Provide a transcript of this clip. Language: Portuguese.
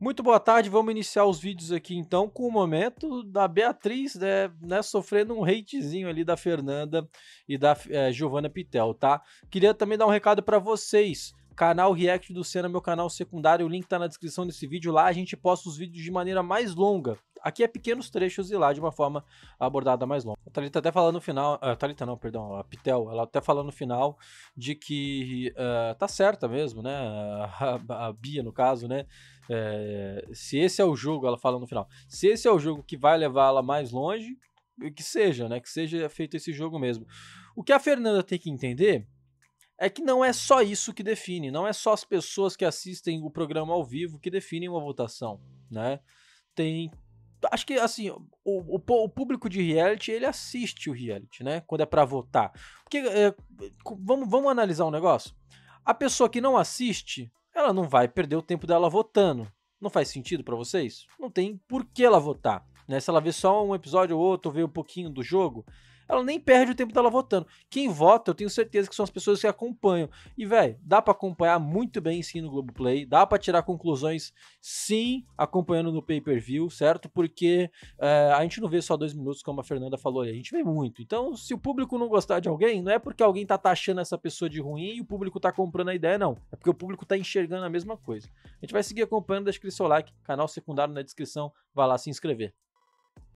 Muito boa tarde, vamos iniciar os vídeos aqui então com o momento da Beatriz, né, né sofrendo um hatezinho ali da Fernanda e da é, Giovana Pitel, tá? Queria também dar um recado para vocês canal React do Senna, meu canal secundário, o link tá na descrição desse vídeo. Lá a gente posta os vídeos de maneira mais longa. Aqui é pequenos trechos e lá de uma forma abordada mais longa. Thalita até fala no final. Uh, Thalita não, perdão, a Pitel, ela até fala no final de que uh, tá certa mesmo, né? A, a Bia, no caso, né? É, se esse é o jogo, ela fala no final, se esse é o jogo que vai levar ela mais longe, que seja, né? Que seja feito esse jogo mesmo. O que a Fernanda tem que entender é que não é só isso que define, não é só as pessoas que assistem o programa ao vivo que definem uma votação, né? Tem acho que assim, o, o, o, público de reality, ele assiste o reality, né? Quando é para votar. Porque é, vamos, vamos analisar um negócio. A pessoa que não assiste, ela não vai perder o tempo dela votando. Não faz sentido para vocês? Não tem por que ela votar, né? Se ela vê só um episódio ou outro, vê um pouquinho do jogo, ela nem perde o tempo dela votando. Quem vota, eu tenho certeza que são as pessoas que acompanham. E, velho, dá para acompanhar muito bem sim no Globoplay, dá para tirar conclusões sim acompanhando no pay-per-view, certo? Porque é, a gente não vê só dois minutos, como a Fernanda falou aí, a gente vê muito. Então, se o público não gostar de alguém, não é porque alguém tá taxando essa pessoa de ruim e o público tá comprando a ideia, não. É porque o público tá enxergando a mesma coisa. A gente vai seguir acompanhando, deixa o seu like, canal secundário na descrição, vai lá se inscrever.